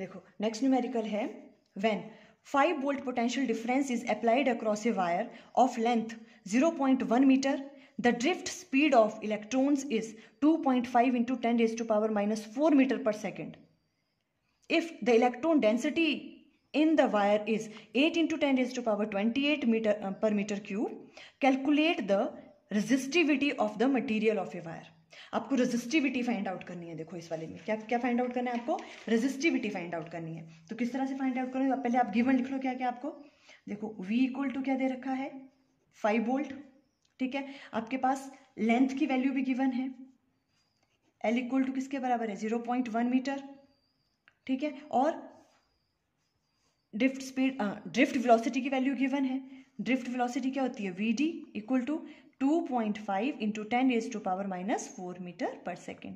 देखो next numerical है when five volt potential difference is applied across a wire of length zero point one metre the drift speed of electrons is two point five into ten raise to power minus four metre per second if the electron density in the wire is eight into ten raise to power twenty eight metre per metre cube calculate the resistivity of the material of a wire आपको resistivity find out करनी है देखो इस वाले में क्या क्या find out करना है आपको रेजिस्टिविटी फाइंड आउट करनी है तो किस तरह से फाइंड आउट करोगे पहले आप गिवन लिख लो क्या क्या आपको देखो वी इक्वल टू क्या दे रखा है फाइव वोल्ट ठीक है आपके पास लेंथ की वैल्यू भी गिवन है एल इक्वल टू किसके बराबर है जीरो पॉइंट वन मीटर ठीक है और ड्रिफ्ट स्पीड ड्रिफ्ट वेलोसिटी की वैल्यू गिवन है ड्रिफ्ट वेलोसिटी क्या होती है V D equal to two point five into ten raise to power minus four metre per second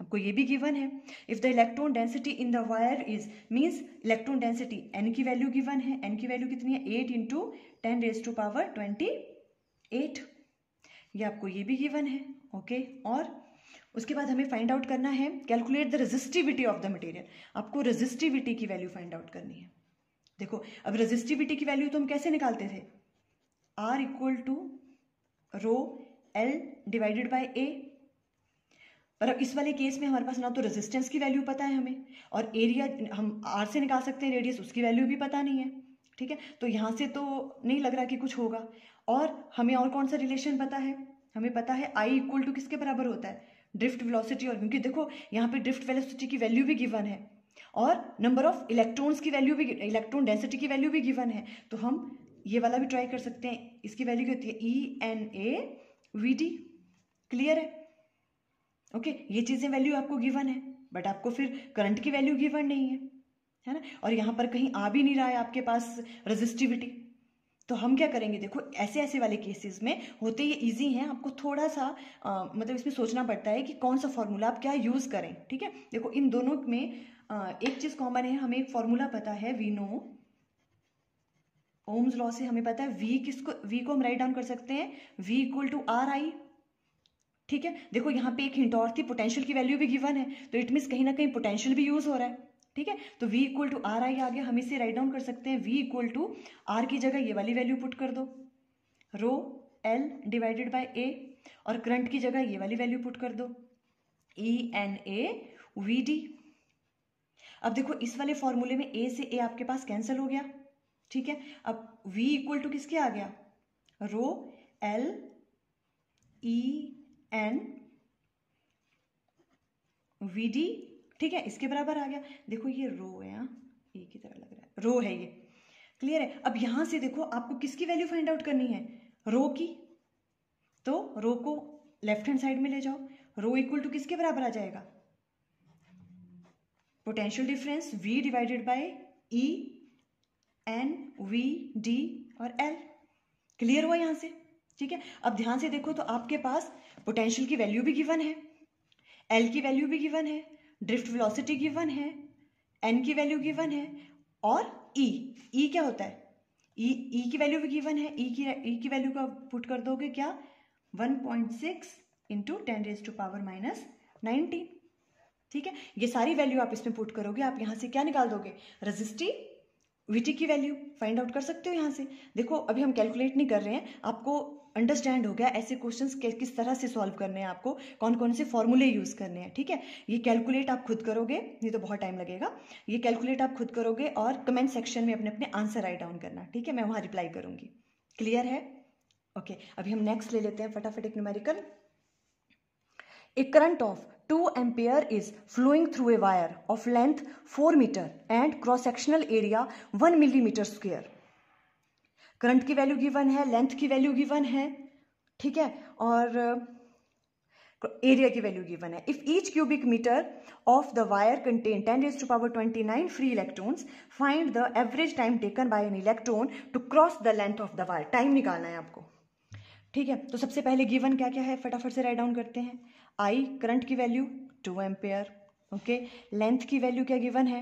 आपको ये भी गिवन है if the electron density in the wire is means electron density N की value given है N की value कितनी है eight into ten raise to power twenty eight ये आपको ये भी गिवन है ओके okay? और उसके बाद हमें फाइंड आउट करना है calculate the resistivity of the material आपको रेजिस्टिविटी की वैल्यू फाइंड आउट करनी है देखो अब रेजिस्टिविटी की वैल्यू तो हम कैसे निकालते थे R equal to rho L divided by A पर इस वाले केस में हमारे पास ना तो रेजिस्टेंस की वैल्यू पता है हमें और एरिया हम आर से निकाल सकते हैं रेडियस उसकी वैल्यू भी पता नहीं है ठीक है तो यहाँ से तो नहीं लग रहा कि कुछ होगा और हमें और कौन सा रिलेशन पता है हमें पता है आई इक्वल टू किसके बराबर होता है ड्रिफ्ट वेलोसिटी और क्योंकि देखो यहाँ पे ड्रिफ्ट वेलोसिटी की वैल्यू भी गिवन है और नंबर ऑफ इलेक्ट्रॉन्स की वैल्यू भी इलेक्ट्रॉन डेंसिटी की वैल्यू भी गिवन है तो हम ये वाला भी ट्राई कर सकते हैं इसकी वैल्यू क्या होती है E N A V D clear है ओके okay, ये चीज़ें वैल्यू आपको गिवन है बट आपको फिर करंट की वैल्यू गिवन नहीं है है ना और यहाँ पर कहीं आ भी नहीं रहा है आपके पास रजिस्टिविटी तो हम क्या करेंगे देखो ऐसे ऐसे वाले केसेस में होते ये इजी हैं आपको थोड़ा सा आ, मतलब इसमें सोचना पड़ता है कि कौन सा फॉर्मूला आप क्या यूज़ करें ठीक है देखो इन दोनों में आ, एक चीज़ कॉमन है हमें एक फॉर्मूला पता है वी नो ओम्स लॉ से हमें पता है वी किसको वी को हम राइट डाउन कर सकते हैं V equal to R I ठीक है देखो यहाँ पे एक हिंट और थी पोटेंशियल की वैल्यू भी गिवन है तो इट मीन्स कहीं ना कहीं पोटेंशियल भी यूज हो रहा है ठीक है तो v equal to R I आगे हम इसे राइट डाउन कर सकते हैं v इक्वल टू आर की जगह ये वाली वैल्यू पुट कर दो rho L divided by A और करंट की जगह ये वाली वैल्यू पुट कर दो E N A V D अब देखो इस वाले फॉर्मूले में ए से ए आपके पास कैंसिल हो गया ठीक है अब v इक्वल टू किसके आ गया rho L E N V D ठीक है इसके बराबर आ गया देखो ये रो है यहाँ ए की तरह लग रहा है रो है ये क्लियर है अब यहां से देखो आपको किसकी वैल्यू फाइंड आउट करनी है रो की तो रो को लेफ्ट हैंड साइड में ले जाओ रो इक्वल टू किसके बराबर आ जाएगा potential difference v divided by E N V D और एल क्लियर हुआ यहां से ठीक है अब ध्यान से देखो तो आपके पास पोटेंशियल की वैल्यू भी गिवन है एल की वैल्यू भी गिवन है ड्रिफ्ट वेलोसिटी गिवन है एन की वैल्यू गिवन है और ई e. ई e क्या होता है ई e, e की वैल्यू भी गिवन है ई e की ई e की वैल्यू का पुट कर दोगे क्या 1.6 point six into ten raise to power minus nineteen ठीक है ये सारी वैल्यू आप इसमें पुट करोगे आप यहाँ से क्या निकाल दोगे रजिस्ट्री वीटी की वैल्यू फाइंड आउट कर सकते हो यहाँ से देखो अभी हम कैलकुलेट नहीं कर रहे हैं आपको अंडरस्टैंड हो गया ऐसे क्वेश्चन किस तरह से सॉल्व करने हैं आपको कौन कौन से फॉर्मूले यूज करने हैं ठीक है ये कैलकुलेट आप खुद करोगे ये तो बहुत टाइम लगेगा ये कैलकुलेट आप खुद करोगे और कमेंट सेक्शन में अपने अपने आंसर राइट डाउन करना ठीक है मैं वहाँ रिप्लाई करूंगी क्लियर है ओके okay, अभी हम नेक्स्ट ले लेते हैं फटाफट एक numerical a current of two ampere is flowing through a wire of length four metre and cross sectional area one millimetre square current की वैल्यू गिवन है लेंथ की वैल्यू गिवन है ठीक है और एरिया uh, की वैल्यू गिवन है if each cubic metre of the wire contain ten is to power twenty nine free electron find the average time taken by an electron to cross the length of the wire time निकालना है आपको ठीक है तो सबसे पहले given क्या क्या है फटाफट से राइट डाउन करते हैं आई करंट की value two ampere okay length की वैल्यू क्या गिवन है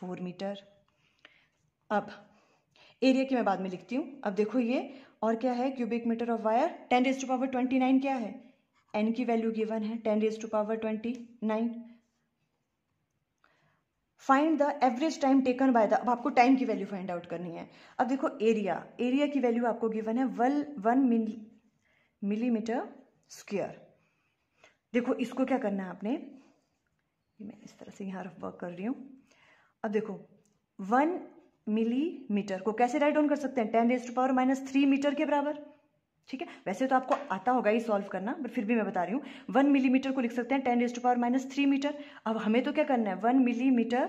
फोर मीटर अब एरिया की मैं बाद में लिखती हूँ अब देखो ये और क्या है cubic metre of wire ten raise to power twenty nine क्या है एन की वैल्यू गिवन है ten raise to power twenty nine find the average time taken by the अब आपको टाइम की वैल्यू फाइंड आउट करनी है अब देखो एरिया एरिया की वैल्यू आपको गिवन है वन वन मिलीमीटर स्क्वेयर देखो इसको क्या करना है आपने मैं इस तरह से यहाँ रफ वर्क कर रही हूँ अब देखो वन मिलीमीटर को कैसे राइट ऑन कर सकते हैं ten to power minus three metre के बराबर ठीक है वैसे तो आपको आता होगा ही सॉल्व करना बट फिर भी मैं बता रही हूँ वन मिलीमीटर को लिख सकते हैं ten raise to power minus three metre अब हमें तो क्या करना है वन मिलीमीटर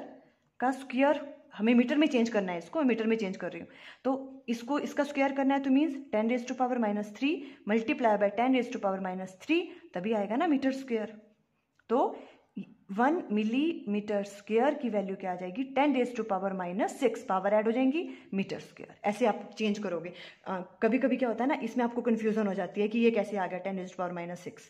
का स्क्वेयर हमें मीटर में चेंज करना है इसको मैं मीटर में चेंज कर रही हूँ तो इसको इसका स्क्वायर करना है तो means ten raise to power minus three multiply by ten raise to power minus three तभी आएगा ना मीटर स्क्वेयर तो वन मीटर स्क्वेयर की वैल्यू क्या आ जाएगी ten raise to power minus six power add हो जाएंगी मीटर स्क्वेयर ऐसे आप चेंज करोगे आ, कभी कभी क्या होता है ना इसमें आपको कन्फ्यूजन हो जाती है कि ये कैसे आ गया ten raise to power minus six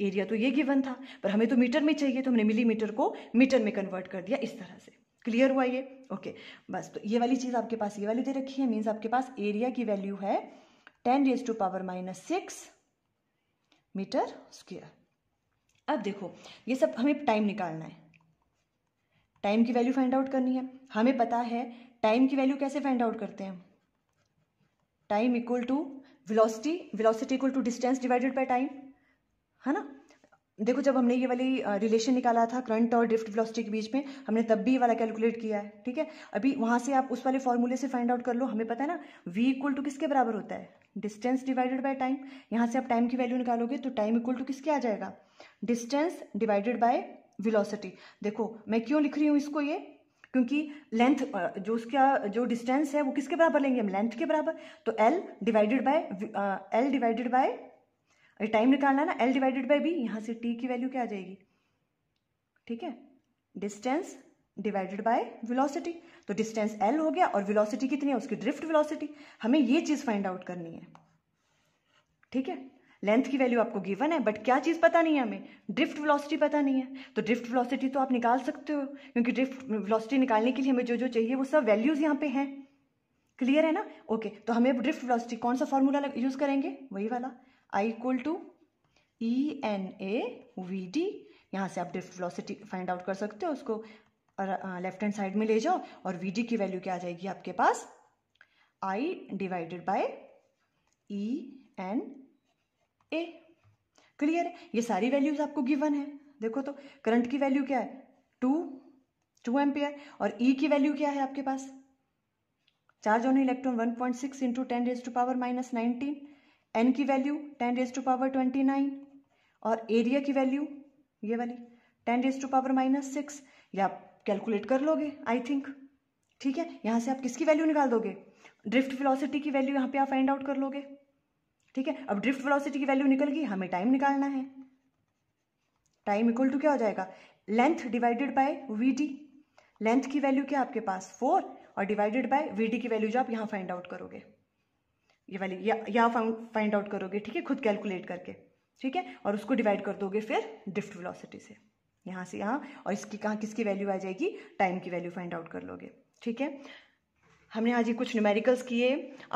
area तो ये गिवन था पर हमें तो मीटर में चाहिए तो हमने मिलीमीटर को मीटर में कन्वर्ट कर दिया इस तरह से क्लियर हुआ ये ओके बस तो ये वाली चीज़ आपके पास ये वाली दे रखी है मीन्स आपके पास एरिया की वैल्यू है ten raise to power minus six metre square अब देखो ये सब हमें टाइम निकालना है टाइम की वैल्यू फाइंड आउट करनी है हमें पता है टाइम की वैल्यू कैसे फाइंड आउट करते हैं time equal to velocity velocity equal to distance divided by time है ना देखो जब हमने ये वाली रिलेशन निकाला था करंट और ड्रिफ्ट वेलोसिटी के बीच में हमने तब भी ये वाला कैलकुलेट किया है ठीक है अभी वहां से आप उस वाले फॉर्मूले से फाइंड आउट कर लो हमें पता है ना वी इक्वल टू किसके बराबर होता है डिस्टेंस डिवाइडेड बाय टाइम यहाँ से आप टाइम की वैल्यू निकालोगे तो टाइम इक्वल टू किसके आ जाएगा डिस्टेंस डिवाइडेड बाय वेलोसिटी देखो मैं क्यों लिख रही हूँ इसको ये क्योंकि लेंथ जो उसका जो डिस्टेंस है वो किसके बराबर लेंगे हम लेंथ के बराबर तो L divided by L divided by time निकालना ना एल डिवाइडेड बाय बी यहाँ से टी की वैल्यू क्या आ जाएगी ठीक है डिस्टेंस डिवाइडेड बाय वेलोसिटी तो डिस्टेंस एल हो गया और वेलोसिटी कितनी है उसकी ड्रिफ्ट वेलोसिटी हमें ये चीज़ फाइंड आउट करनी है ठीक है लेंथ की वैल्यू आपको गिवन है बट क्या चीज़ पता नहीं है हमें ड्रिफ्ट वेलोसिटी पता नहीं है तो ड्रिफ्ट वेलोसिटी तो आप निकाल सकते हो क्योंकि ड्रिफ्ट वेलोसिटी निकालने के लिए हमें जो जो चाहिए वो सब वैल्यूज़ यहाँ पे हैं क्लियर है ना ओके okay, तो हमें ड्रिफ्ट वेलोसिटी कौन सा फॉर्मूला यूज़ करेंगे वही वाला I equal to E N A V D यहाँ से आप ड्रिफ्ट वेलोसिटी फाइंड आउट कर सकते हो उसको लेफ्ट हैंड साइड में ले जाओ और वी डी की वैल्यू क्या आ जाएगी आपके पास I divided by E N A clear है ये सारी वैल्यूज आपको गिवन है देखो तो करंट की वैल्यू क्या है टू टू एम्पियर और ई e की वैल्यू क्या है आपके पास charge on electron one point six into ten raise to power minus nineteen N की value ten raise to power twenty nine और एरिया की वैल्यू ये वाली ten raise to power minus six ये आप कैलकुलेट कर लोगे आई थिंक ठीक है यहाँ से आप किसकी वैल्यू निकाल दोगे ड्रिफ्ट फिलोसिटी की वैल्यू यहाँ पे आप फाइंड आउट कर लोगे ठीक है अब ड्रिफ्ट वेलोसिटी की वैल्यू निकल गई हमें टाइम निकालना है टाइम इक्वल टू क्या हो जाएगा length divided by V length की वैल्यू क्या आपके पास फोर और डिवाइडेड बाय वी की वैल्यू जो आप यहां फाइंड आउट करोगे ये वाली यहाँ फाइंड आउट करोगे ठीक है खुद कैलकुलेट करके ठीक है और उसको डिवाइड कर दोगे फिर ड्रिफ्ट वेलोसिटी से यहां से यहां और इसकी कहाँ किसकी वैल्यू आ जाएगी टाइम की वैल्यू फाइंड आउट कर लोगे ठीक है हमने आज ये कुछ न्यूमेरिकल्स किए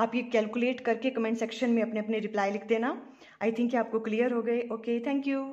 आप ये कैलकुलेट करके कमेंट सेक्शन में अपने अपने रिप्लाई लिख देना आई थिंक ये आपको क्लियर हो गए ओके थैंक यू